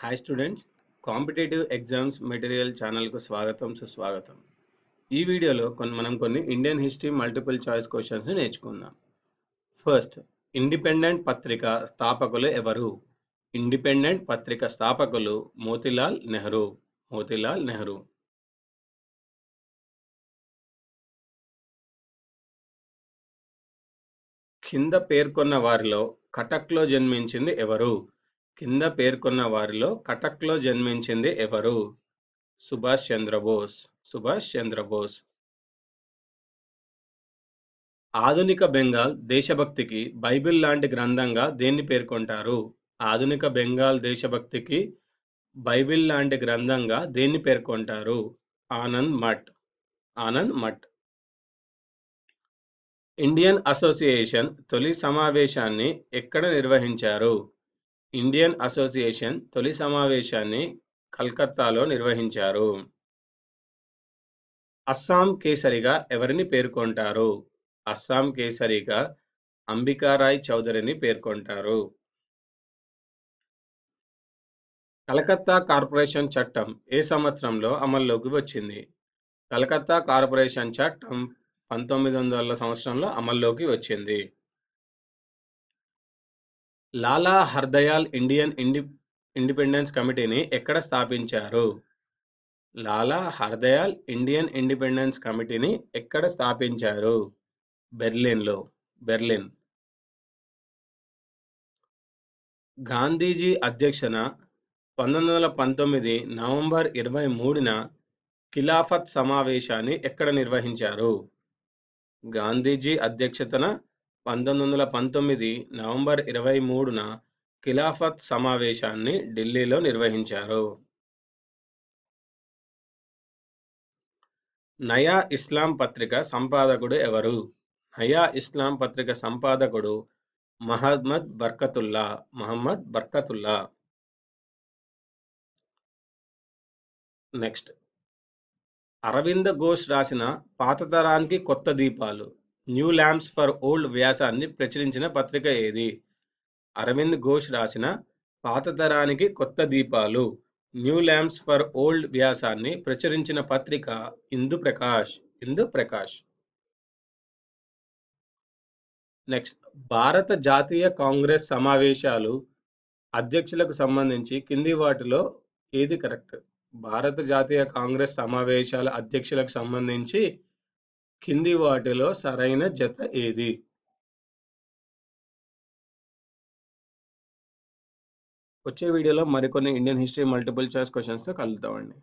hi students competitive exams material ఛానల్కు స్వాగతం సుస్వాగతం ఈ వీడియోలో కొన్ని మనం కొన్ని Indian history multiple choice questions నేర్చుకుందాం ఫస్ట్ ఇండిపెండెంట్ పత్రిక స్థాపకులు ఎవరు ఇండిపెండెంట్ పత్రిక స్థాపకులు మోతిలాల్ నెహ్రూ మోతిలాల్ నెహ్రూ కింద పేర్కొన్న వారిలో కటక్లో జన్మించింది ఎవరు కింద పేర్కొన్న వారిలో కటక్లో జన్మించింది ఎవరు సుభాష్ చంద్రబోస్ సుభాష్ చంద్రబోస్ ఆధునిక బెంగాల్ దేశభక్తికి బైబిల్ లాంటి గ్రంథంగా దేన్ని పేర్కొంటారు ఆధునిక బెంగాల్ దేశభక్తికి బైబిల్ లాంటి గ్రంథంగా దేన్ని పేర్కొంటారు ఆనంద్ మఠ్ ఆనంద్ మఠ్ ఇండియన్ అసోసియేషన్ తొలి సమావేశాన్ని ఎక్కడ నిర్వహించారు ఇండియన్ అసోసియేషన్ తొలి సమావేశాన్ని కల్కత్తాలో నిర్వహించారు అస్సాం కేసరిగా ఎవరిని పేర్కొంటారు అస్సాం కేసరిగా అంబికారాయ్ చౌదరిని పేర్కొంటారు కలకత్తా కార్పొరేషన్ చట్టం ఏ సంవత్సరంలో అమల్లోకి వచ్చింది కలకత్తా కార్పొరేషన్ చట్టం పంతొమ్మిది వందల సంవత్సరంలో అమల్లోకి వచ్చింది లాలా హర్దయాల్ ఇండియన్ ఇండి ఇండిపెండెన్స్ కమిటీని ఎక్కడ స్థాపించారు లాలా హర్దయాల్ ఇండియన్ ఇండిపెండెన్స్ కమిటీని ఎక్కడ స్థాపించారు బెర్లిన్లో బెర్లిన్ గాంధీజీ అధ్యక్షన పంతొమ్మిది వందల పంతొమ్మిది నవంబర్ ఇరవై మూడున ఖిలాఫత్ సమావేశాన్ని ఎక్కడ నిర్వహించారు గాంధీజీ అధ్యక్షతన పంతొమ్మిది వందల పంతొమ్మిది నవంబర్ ఇరవై మూడున ఖిలాఫత్ సమావేశాన్ని ఢిల్లీలో నిర్వహించారు నయా ఇస్లాం పత్రిక సంపాదకుడు ఎవరు నయా ఇస్లాం పత్రిక సంపాదకుడు మహమ్మద్ బర్కతుల్లా మహమ్మద్ బర్కతుల్లా నెక్స్ట్ అరవింద ఘోష్ రాసిన పాత తరానికి కొత్త దీపాలు న్యూ ల్యాంప్స్ ఫర్ ఓల్డ్ వ్యాసాన్ని ప్రచురించిన పత్రిక ఏది అరవింద్ ఘోష్ రాసిన పాతతరానికి కొత్త దీపాలు న్యూ ల్యాంప్స్ ఫర్ ఓల్డ్ వ్యాసాన్ని ప్రచురించిన పత్రిక ఇందు ప్రకాష్ ఇందు ప్రకాష్ నెక్స్ట్ భారత జాతీయ కాంగ్రెస్ సమావేశాలు అధ్యక్షులకు సంబంధించి కింది వాటిలో ఏది కరెక్ట్ భారత జాతీయ కాంగ్రెస్ సమావేశాల అధ్యక్షులకు సంబంధించి కింది వాటిలో సరైన జత ఏది వచ్చే వీడియోలో మరికొన్ని ఇండియన్ హిస్టరీ మల్టిపుల్ చాయిస్ క్వశ్చన్స్తో కలుద్దామండి